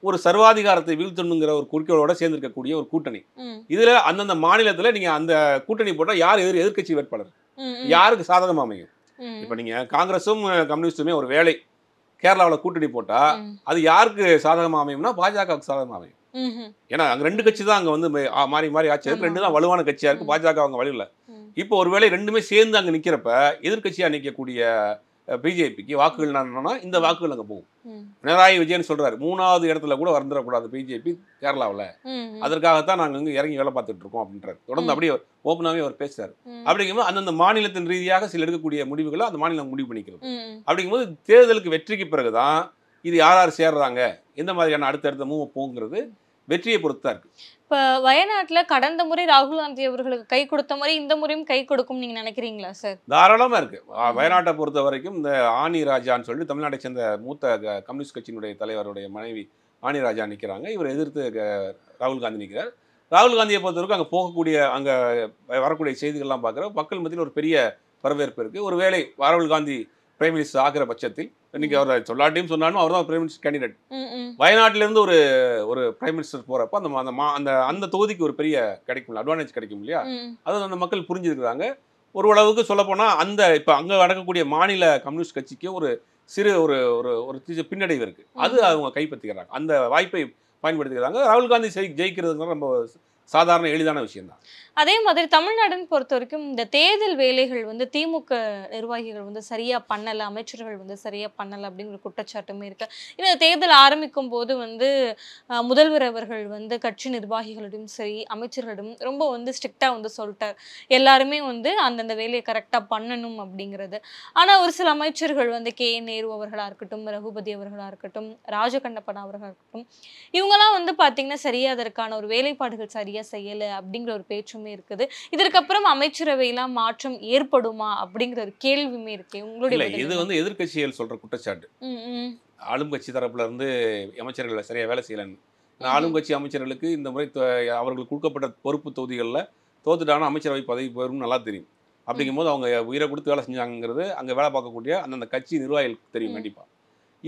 [SPEAKER 2] ஒரு சர்வாதிகாரத்தை வீழ்த்தணுங்கிற ஒரு குறிக்கோளோட சேர்ந்திருக்கக்கூடிய ஒரு கூட்டணி இதுல அந்தந்த மாநிலத்துல நீங்க அந்த கூட்டணி போட்டால் யார் எதிர் எதிர்கட்சி வேட்பாளர் யாருக்கு சாதகமா அமையும் இப்ப நீங்க காங்கிரஸும் கம்யூனிஸ்டுமே ஒரு வேலை கேரளாவில் கூட்டணி போட்டால் அது யாருக்கு சாதகமாக அமையும்னா பாஜகவுக்கு சாதகமாக அமையும் ஏன்னா அங்கே ரெண்டு கட்சி தான் அங்கே வந்து மாறி மாறி ஆட்சி ரெண்டு தான் வலுவான கட்சியாக இருக்குது பாஜக அவங்க வழியில் இப்போ ஒருவேளை ரெண்டுமே சேர்ந்து அங்கே நிற்கிறப்ப எதிர்கட்சியாக நிற்கக்கூடிய பிஜேபிக்கு வாக்குகள் என்னன்னா இந்த வாக்குகள் அங்கே போகும் பினராயி விஜயன் சொல்றாரு மூணாவது இடத்துல கூட வந்துடக்கூடாது பிஜேபி கேரளாவில் அதற்காகத்தான் நாங்கள் இங்கே இறங்கி வேலை பார்த்துட்டு இருக்கோம் அப்படின்றார் தொடர்ந்து அப்படியே ஓப்பனாகவே அவர் பேசுறாரு அப்படிங்கும்போது அந்தந்த மாநிலத்தின் ரீதியாக சில எடுக்கக்கூடிய முடிவுகளை அந்த மாநிலம் முடிவு பண்ணிக்கிறது அப்படிங்கும்போது தேர்தலுக்கு வெற்றிக்கு பிறகுதான் இது யார் யார் சேர்றாங்க எந்த மாதிரியான அடுத்தடுத்த மூவ் போங்கிறது வெற்றியை பொறுத்து இருக்கு
[SPEAKER 3] இப்போ வயநாட்டில் கடந்த முறை ராகுல் காந்தி அவர்களுக்கு கை கொடுத்த முறை இந்த முறையும் கை கொடுக்கும் நீங்கள் நினைக்கிறீங்களா சார்
[SPEAKER 2] தாராளமாக இருக்குது வயநாட்டை பொறுத்த வரைக்கும் இந்த ஆனி ராஜான்னு சொல்லி தமிழ்நாட்டை சேர்ந்த மூத்த கம்யூனிஸ்ட் கட்சியினுடைய தலைவருடைய மனைவி ஆனி ராஜா நிற்கிறாங்க இவர் எதிர்த்து ராகுல் காந்தி நிற்கிறார் ராகுல் காந்தியை பொறுத்தவரைக்கும் அங்கே போகக்கூடிய அங்கே வரக்கூடிய செய்திகள்லாம் பார்க்குற மக்கள் மத்தியில் ஒரு பெரிய வரவேற்பு இருக்குது ஒருவேளை ராகுல் காந்தி பிரைம் மினிஸ்டர் ஆகிற பட்சத்தில் இன்னைக்கு அவர் சொல்லாட்டியும் சொன்னாலும் அவர் தான் பிரைம் மினிஸ்டர் கேண்டிடேட் வயநாட்டிலேருந்து ஒரு ஒரு பிரைம் மினிஸ்டர் போறப்ப அந்த அந்த அந்த அந்த தொகுதிக்கு ஒரு பெரிய கிடைக்கும் அட்வான்டேஜ் கிடைக்கும் இல்லையா அது அந்த மக்கள் புரிஞ்சுருக்கிறாங்க ஒரு அளவுக்கு சொல்லப்போனால் அந்த இப்போ அங்கே நடக்கக்கூடிய மாநில கம்யூனிஸ்ட் கட்சிக்கு ஒரு சிறு ஒரு ஒரு ஒரு பின்னடைவு இருக்குது அது அவங்க கைப்பற்றிக்கிறாங்க அந்த வாய்ப்பை பயன்படுத்திக்கிறாங்க ராகுல் காந்தி ஜெயிக்கிறதுங்கிற ரொம்ப சாதாரண எளிதான விஷயம்தான்
[SPEAKER 3] அதே மாதிரி தமிழ்நாடுன்னு பொறுத்த வரைக்கும் இந்த தேர்தல் வேலைகள் வந்து திமுக நிர்வாகிகள் வந்து சரியா பண்ணலை அமைச்சர்கள் வந்து சரியா பண்ணலை அப்படிங்கிற குற்றச்சாட்டுமே இருக்கு இந்த தேர்தல் ஆரம்பிக்கும் போது வந்து முதல்வர் அவர்கள் வந்து கட்சி நிர்வாகிகளிடம் சரி அமைச்சர்களிடம் ரொம்ப வந்து ஸ்ட்ரிக்டா வந்து சொல்லிட்டார் எல்லாருமே வந்து அந்தந்த வேலையை கரெக்டா பண்ணணும் அப்படிங்கிறது ஆனா ஒரு சில அமைச்சர்கள் வந்து கே நேரு அவர்களா இருக்கட்டும் ரகுபதி அவர்களா இருக்கட்டும் ராஜகண்டப்பன் அவர்களா இருக்கட்டும் இவங்கெல்லாம் வந்து பாத்தீங்கன்னா சரியா அதற்கான ஒரு வேலைப்பாடுகள் சரியா செய்யல அப்படிங்கிற ஒரு பேச்சுமே இருக்குது இதற்கப்புறம் அமைச்சரவையெல்லாம் மாற்றம் ஏற்படுமா அப்படிங்கிற ஒரு கேள்வியுமே இருக்கு உங்களுடைய இது வந்து
[SPEAKER 2] எதிர்கட்சிகள் சொல்ற குற்றச்சாட்டு ஆளும் கட்சி தரப்புல இருந்து அமைச்சர்கள் சரியா வேலை செய்யலன்னு ஆளும் கட்சி அமைச்சர்களுக்கு இந்த முறை அவர்களுக்கு கொடுக்கப்பட்ட பொறுப்பு தொகுதிகளில் தோத்துட்டான அமைச்சரவை பதவி போயிடும் நல்லா தெரியும் அப்படிங்கும் போது அவங்க உயிரை கொடுத்து வேலை செஞ்சாங்கிறது அங்கே வேலை பார்க்கக்கூடிய அந்தந்த கட்சி நிர்வாகிகளுக்கு தெரியும் கண்டிப்பாக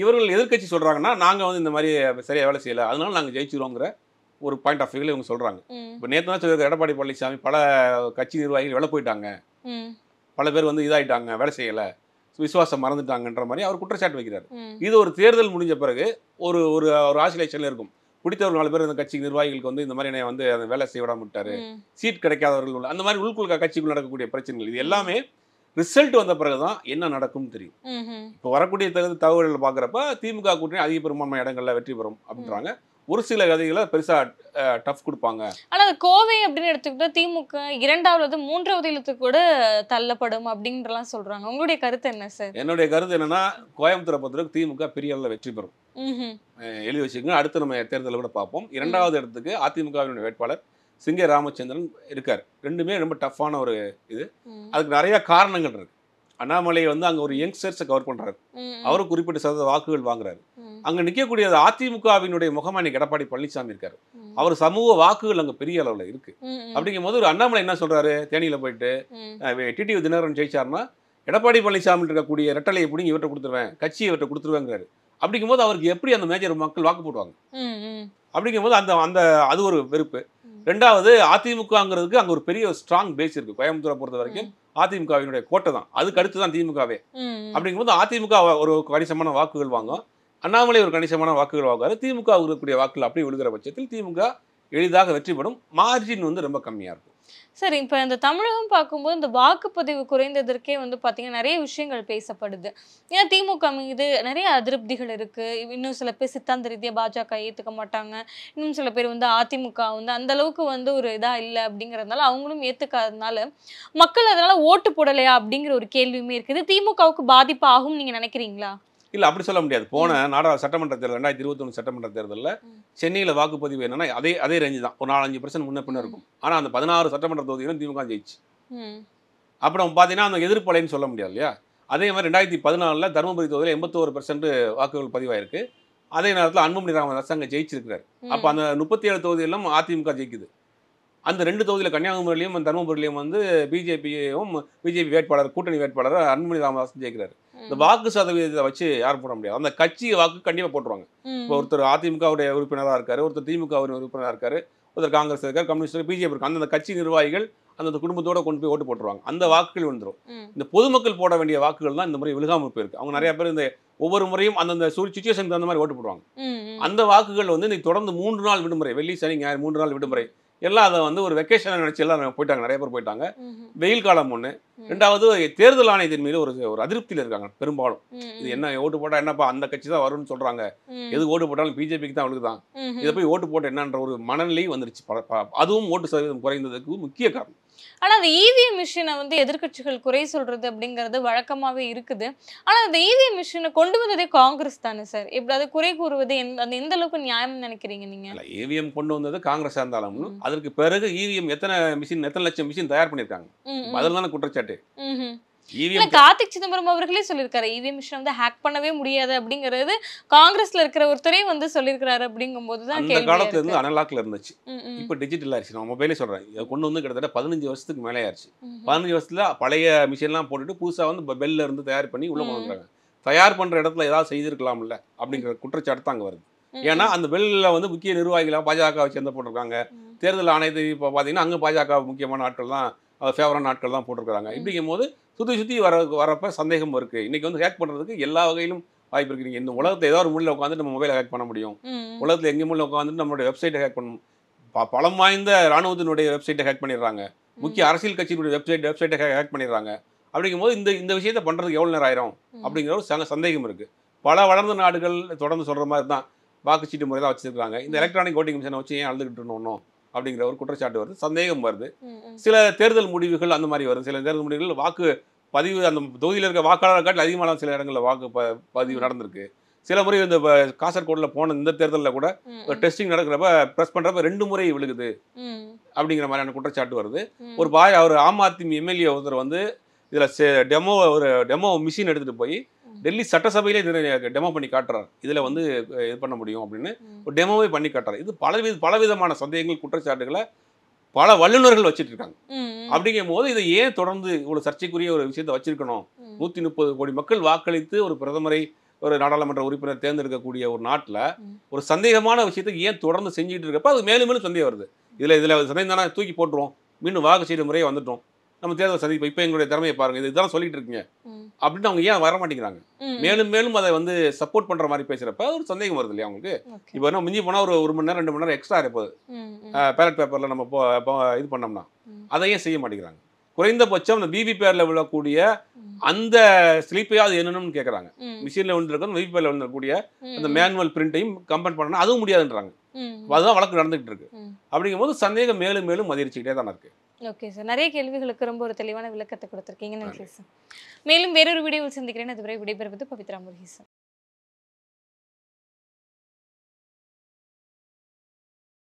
[SPEAKER 2] இவர்கள் எதிர்கட்சி சொல்கிறாங்கன்னா நாங்கள் வந்து இந்த மாதிரி சரியாக வேலை செய்யலை அதனால நாங்கள் ஜெயிச்சிருவோங்கிற ஒரு பாயிண்ட் ஆஃப் வியூவில் இவங்க சொல்றாங்க இப்போ நேற்று தான் சொல்லியிருக்க எடப்பாடி பழனிசாமி பல கட்சி நிர்வாகிகள் வெளில போயிட்டாங்க பல பேர் வந்து இதாயிட்டாங்க வேலை செய்யலை விசுவாசம் மறந்துட்டாங்கன்ற மாதிரி அவர் குற்றச்சாட்டு வைக்கிறார் இது ஒரு தேர்தல் முடிஞ்ச பிறகு ஒரு ஒரு ஒரு ஆசிலேஷன்ல இருக்கும் ஒரு நாலு பேர் அந்த கட்சி நிர்வாகிகளுக்கு வந்து இந்த மாதிரி வந்து அந்த வேலை செய்ய விடாம விட்டாரு சீட் கிடைக்காதவர்கள் அந்த மாதிரி உள்குள் கட்சிக்குள் நடக்கக்கூடிய பிரச்சனைகள் இது எல்லாமே ரிசல்ட் வந்த பிறகுதான் என்ன நடக்கும்னு தெரியும் இப்போ வரக்கூடிய தகுந்த தகவல்கள் பார்க்குறப்ப திமுக கூட்டணி அதிக பெரும்பான்மை இடங்கள்ல வெற்றி பெறும் அப்படின்றாங்க ஒரு சில கதைகளை பெருசாக டஃப் கொடுப்பாங்க
[SPEAKER 3] ஆனால் கோவை அப்படின்னு எடுத்துக்கிட்டா திமுக இரண்டாவது மூன்றாவது இல்லத்து கூட தள்ளப்படும் அப்படின்றலாம் சொல்கிறாங்க உங்களுடைய கருத்து என்ன சார்
[SPEAKER 2] என்னுடைய கருத்து என்னன்னா கோயம்புத்தூரை பொறுத்தவரைக்கும் திமுக பெரிய அளவில் வெற்றி பெறும் எழுதி வச்சுக்கோங்க அடுத்து நம்ம தேர்தலில் கூட பார்ப்போம் இரண்டாவது இடத்துக்கு அதிமுகவினுடைய வேட்பாளர் சிங்க ராமச்சந்திரன் இருக்கார் ரெண்டுமே ரொம்ப டஃப்பான ஒரு இது அதுக்கு நிறைய காரணங்கள் இருக்கு அண்ணாமலையை வந்து அங்கே ஒரு யங்ஸ்டர்ஸை கவர் பண்ணுறாரு அவரும் குறிப்பிட்ட சதவீத வாக்குகள் வாங்குறாரு அங்கே நிற்கக்கூடிய அதிமுகவினுடைய முகமானி எடப்பாடி பழனிசாமி இருக்காரு அவர் சமூக வாக்குகள் அங்கே பெரிய அளவில் இருக்கு அப்படிங்கும் போது ஒரு அண்ணாமலை என்ன சொல்றாரு தேனியில் போயிட்டு டிடிவி தினகரன் ஜெயிச்சார்னா எடப்பாடி பழனிசாமி இருக்கக்கூடிய ரெட்டலையை பிடிங்க இவற்றை கொடுத்துருவேன் கட்சியை இவற்றை கொடுத்துருவேங்கிறாரு அப்படிங்கும்போது அவருக்கு எப்படி அந்த மேஜர் மக்கள் வாக்கு போடுவாங்க அப்படிங்கும்போது அந்த அந்த அது ஒரு வெறுப்பு ரெண்டாவது அதிமுகங்கிறதுக்கு அங்கே ஒரு பெரிய ஸ்ட்ராங் பேஸ் இருக்கு கோயம்புத்தூரை பொறுத்த வரைக்கும் அதிமுகவினுடைய கோட்டை தான் அதுக்கு அடுத்து தான் திமுகவே அப்படிங்கும்போது அதிமுக ஒரு கணிசமான வாக்குகள் வாங்கும் அண்ணாமலை ஒரு கணிசமான வாக்குகள் வாங்குவார் திமுக இருக்கக்கூடிய வாக்குகள் அப்படி விழுகிற பட்சத்தில் திமுக எளிதாக வெற்றி பெறும் மார்ஜின் வந்து ரொம்ப கம்மியாக இருக்கும்
[SPEAKER 3] சரி இப்போ இந்த தமிழகம் பார்க்கும்போது இந்த வாக்குப்பதிவு குறைந்ததற்கே வந்து பாத்தீங்கன்னா நிறைய விஷயங்கள் பேசப்படுது ஏன்னா திமுக மீது நிறைய அதிருப்திகள் இருக்குது இன்னும் சில பேர் சித்தாந்த ரீதியாக பாஜக ஏற்றுக்க மாட்டாங்க இன்னும் சில பேர் வந்து அதிமுக வந்து அந்த அளவுக்கு வந்து ஒரு இதாக இல்லை அப்படிங்கிறதுனால அவங்களும் ஏற்றுக்காதனால மக்கள் அதனால் ஓட்டு போடலையா அப்படிங்கிற ஒரு கேள்வியுமே இருக்குது திமுகவுக்கு பாதிப்பு ஆகும் நீங்கள் நினைக்கிறீங்களா
[SPEAKER 2] இல்லை அப்படி சொல்ல முடியாது போன நாடா சட்டமன்ற தேர்தல் ரெண்டாயிரத்தி இருபத்தி ஒன்று சட்டமன்ற தேர்தலில் சென்னையில் வாக்குப்பதிவு என்னன்னா அதே அதே ரேஞ்சு தான் ஒரு நாலஞ்சு பர்சன்ட் முன்ன பின்ன இருக்கும் ஆனால் அந்த பதினாறு சட்டமன்ற தொகுதியிலும் திமுக ஜெயிச்சு அப்புறம் பார்த்தீங்கன்னா அந்த எதிர்ப்பலைன்னு சொல்ல முடியாது இல்லையா அதே மாதிரி ரெண்டாயிரத்தி பதினாலில் தருமபுரி தொகுதியில் எண்பத்தோரு பர்சன்ட் வாக்குகள் பதிவாயிருக்கு அதே நேரத்தில் அன்புமணி ராமதாஸ் அங்கே ஜெயிச்சிருக்கிறார் அப்போ அந்த முப்பத்தி ஏழு தொகுதியிலும் அதிமுக ஜெயிக்குது அந்த ரெண்டு தொகுதியில் கன்னியாகுமரியிலையும் தருமபுரியிலையும் வந்து பிஜேபியும் பிஜேபி வேட்பாளர் கூட்டணி வேட்பாளர் அன்புமணி ராமதாஸ் ஜெயிக்கிறார் இந்த வாக்கு சதவீதத்தை வச்சு யாரும் போட முடியாது அந்த கட்சி வாக்கு கண்டிப்பாக போட்டுருவாங்க இப்போ ஒருத்தர் அதிமுகவுடைய உறுப்பினராக இருக்காரு ஒருத்தர் திமுக உறுப்பினராக இருக்காரு ஒருத்தர் காங்கிரஸ் இருக்காரு கம்யூனிஸ்ட் பிஜேபி இருக்கு அந்தந்த கட்சி நிர்வாகிகள் அந்தந்த குடும்பத்தோட கொண்டு போய் ஓட்டு போட்டுருவாங்க அந்த வாக்குகள் வந்துடும் இந்த பொதுமக்கள் போட வேண்டிய வாக்குகள் தான் இந்த முறை விழுகாமல் போயிருக்கு அவங்க நிறைய பேர் இந்த ஒவ்வொரு முறையும் அந்தந்த சுச்சுவேஷனுக்கு தகுந்த மாதிரி ஓட்டு போடுவாங்க அந்த வாக்குகள் வந்து இன்னைக்கு தொடர்ந்து மூன்று நாள் விடுமுறை வெள்ளி சனி ஞாயிறு மூன்று நாள் விடுமுறை எல்லாம் அதை வந்து ஒரு வெக்கேஷன் நினைச்சு எல்லாம் போயிட்டாங்க நிறைய பேர் போயிட்டாங்க வெயில் காலம் ஒன்று ரெண்டாவது தேர்தல் ஆணையத்தின் மீது ஒரு ஒரு அதிருப்தியில் இருக்காங்க பெரும்பாலும் இது என்ன ஓட்டு போட்டா என்னப்பா அந்த கட்சி தான் வரும்னு சொல்றாங்க எது ஓட்டு போட்டாலும் பிஜேபிக்கு தான் அவளுக்கு தான் இதை போய் ஓட்டு போட்டு என்னன்ற ஒரு மனநிலை வந்துருச்சு அதுவும் ஓட்டு சதவீதம் குறைந்ததுக்கு முக்கிய காரணம்
[SPEAKER 3] ஆனால் அந்த இவிஎம் e மிஷினை வந்து எதிர்கட்சிகள் குறை சொல்றது அப்படிங்கிறது வழக்கமாகவே இருக்குது ஆனால் அந்த இவிஎம் e மிஷினை கொண்டு வந்ததே காங்கிரஸ் தானே சார் இப்படி அதை குறை கூறுவது அந்த எந்த அளவுக்கு நியாயம்னு நினைக்கிறீங்க நீங்கள்
[SPEAKER 2] இவிஎம் e கொண்டு வந்தது காங்கிரஸ் இருந்தாலும் அதற்கு பிறகு இவிஎம் எத்தனை மிஷின் எத்தனை லட்சம் மிஷின் தயார் பண்ணியிருக்காங்க அதில் தானே குற்றச்சாட்டு இல்ல கார்த்திக்
[SPEAKER 3] சிதம்பரம் அவர்களே சொல்லியிருக்காரு இவிஎம் மிஷின் வந்து ஹேக் பண்ணவே முடியாது அப்படிங்கறது காங்கிரஸ்ல இருக்கிற ஒருத்தரே வந்து சொல்லியிருக்காரு அப்படிங்கும் போதுதான் அந்த காலத்துல இருந்து
[SPEAKER 2] அனலாக்ல இருந்துச்சு இப்போ டிஜிட்டல் ஆயிடுச்சு நான் மொபைலே சொல்றேன் கொண்டு வந்து கிட்டத்தட்ட பதினஞ்சு வருஷத்துக்கு மேலே ஆயிடுச்சு பதினஞ்சு வருஷத்துல பழைய மிஷின்லாம் போட்டுட்டு புதுசா வந்து பெல்ல இருந்து தயார் பண்ணி உள்ள கொண்டு தயார் பண்ற இடத்துல ஏதாவது செய்திருக்கலாம்ல அப்படிங்கிற குற்றச்சாட்டு அங்க வருது ஏன்னா அந்த பெல்ல வந்து முக்கிய நிர்வாகிகளாக பாஜகவை சேர்ந்த போட்டிருக்காங்க தேர்தல் ஆணையத்தை இப்போ பார்த்தீங்கன்னா அங்கே பாஜக முக்கியமான ஆட்கள் தான் ஃபேவரான ஆட்கள் தான் போட்டிருக்காங்க இப்படிங்கும் போது சுற்றி சுற்றி வர வரப்போ சந்தேகம் இருக்குது இன்றைக்கி வந்து ஹேக் பண்ணுறதுக்கு எல்லா வகையிலும் வாய்ப்பு இருக்கு நீங்கள் இந்த உலகத்தை ஏதோ ஒரு மூலையில் உட்காந்து நம்ம மொபைலை ஹேக் பண்ண முடியும் உலகத்தில் எங்கே மூலம் உட்காந்துட்டு நம்மளுடைய வெப்சைட்டை ஹேக் பண்ணணும் பலம் வாய்ந்த இராணுவத்தினுடைய வெப்சைட்டை ஹேக் பண்ணிடுறாங்க முக்கிய அரசியல் கட்சியினுடைய வெப்சைட் வெப்சைட்டை ஹேக் பண்ணிடுறாங்க அப்படிங்கும் போது இந்த இந்த விஷயத்தை பண்ணுறதுக்கு எவ்வளோ நேரம் ஆயிரும் அப்படிங்கிற ஒரு சந்தேகம் இருக்குது பல வளர்ந்த நாடுகள் தொடர்ந்து சொல்கிற மாதிரி தான் வாக்குச்சீட்டு முறை தான் வச்சுருக்காங்க இந்த எலக்ட்ரானிக் ஓட்டிங் மிஷினை வச்சு ஏன் அழுதுகிட்டு இருந்தோம் அப்படிங்கிற ஒரு குற்றச்சாட்டு வருது சந்தேகம் வருது சில தேர்தல் முடிவுகள் அந்த மாதிரி வருது சில தேர்தல் முடிவுகள் வாக்கு பதிவு அந்த தொகுதியில் இருக்க வாக்காளர் காட்டில் அதிகமான சில இடங்களில் வாக்கு பதிவு நடந்திருக்கு சில முறை இந்த காசர்கோடில் போன இந்த தேர்தலில் கூட டெஸ்டிங் நடக்கிறப்ப ப்ரெஸ் பண்ணுறப்ப ரெண்டு முறை விழுகுது அப்படிங்கிற மாதிரியான குற்றச்சாட்டு வருது ஒரு பாய் அவர் ஆம் ஆத்மி எம்எல்ஏ ஒருத்தர் வந்து இதில் டெமோ ஒரு டெமோ மிஷின் எடுத்துகிட்டு போய் டெல்லி சட்டசபையிலே டெமோ பண்ணி காட்டுறார் இதில் வந்து இது பண்ண முடியும் அப்படின்னு ஒரு டெமோவே பண்ணி காட்டுறார் இது பலவித பலவிதமான சந்தேகங்கள் குற்றச்சாட்டுகளை பல வல்லுநர்கள் வச்சுட்டு இருக்காங்க அப்படிங்கும் போது இதை ஏன் தொடர்ந்து இவ்வளவு சர்ச்சைக்குரிய ஒரு விஷயத்தை வச்சிருக்கணும் நூத்தி முப்பது கோடி மக்கள் வாக்களித்து ஒரு பிரதமரை ஒரு நாடாளுமன்ற உறுப்பினர் தேர்ந்தெடுக்கக்கூடிய ஒரு நாட்டில் ஒரு சந்தேகமான விஷயத்தை ஏன் தொடர்ந்து செஞ்சுட்டு இருக்கப்ப அது மேலும் மேலும் சந்தேகம் வருது இதில் இதில் சந்தேகம் தானே தூக்கி போட்டுருவோம் மீண்டும் வாக்கு செய்த முறையே வந்துட்டோம் நம்ம தேர்தல் சந்திப்போம் இப்போ எங்களுடைய திறமையை பாருங்க இதுதான் சொல்லிட்டு இருக்கீங்க அப்படின்னு அவங்க ஏன் வர மாட்டேங்கிறாங்க மேலும் மேலும் அதை வந்து சப்போர்ட் பண்ற மாதிரி பேசுறப்ப ஒரு சந்தேகம் வருது இல்லையா அவங்களுக்கு இப்போ என்ன மிஞ்சி போனா ஒரு ஒரு மணி நேரம் ரெண்டு மணி நேரம் எக்ஸ்ட்ரா இருப்பது பேலட் பேப்பர்ல நம்ம இது பண்ணோம்னா அதை ஏன் செய்ய மாட்டேங்கிறாங்க குறைந்தபட்சம் அந்த பிபி பேர்ல விழக்கூடிய அந்த ஸ்லீப்பையாவது என்னன்னு கேட்கறாங்க மிஷின்ல விழுந்திருக்கணும் பிபி பேர்ல விழுந்திருக்கக்கூடிய அந்த மேனுவல் பிரிண்டையும் கம்பேர் பண்ணணும் அதுவும் முடியாதுன்றாங்க அதுதான் வழக்கு நடந்துகிட்டு இருக்கு அப்படிங்கும் போது சந்தேகம் மேலும் மேலும் அதிகரிச்சுக்கிட்டே தான் இருக்கு
[SPEAKER 3] ஓகே சார் நிறைய கேள்விகளுக்கு ரொம்ப ஒரு தெளிவான விளக்கத்தை கொடுத்துருக்கீங்க நன்றி சார் மேலும் வேறொரு வீடியோவில் சந்திக்கிறேன் அதுவரை விடைபெறுவது பவித்ரா முருகேசன்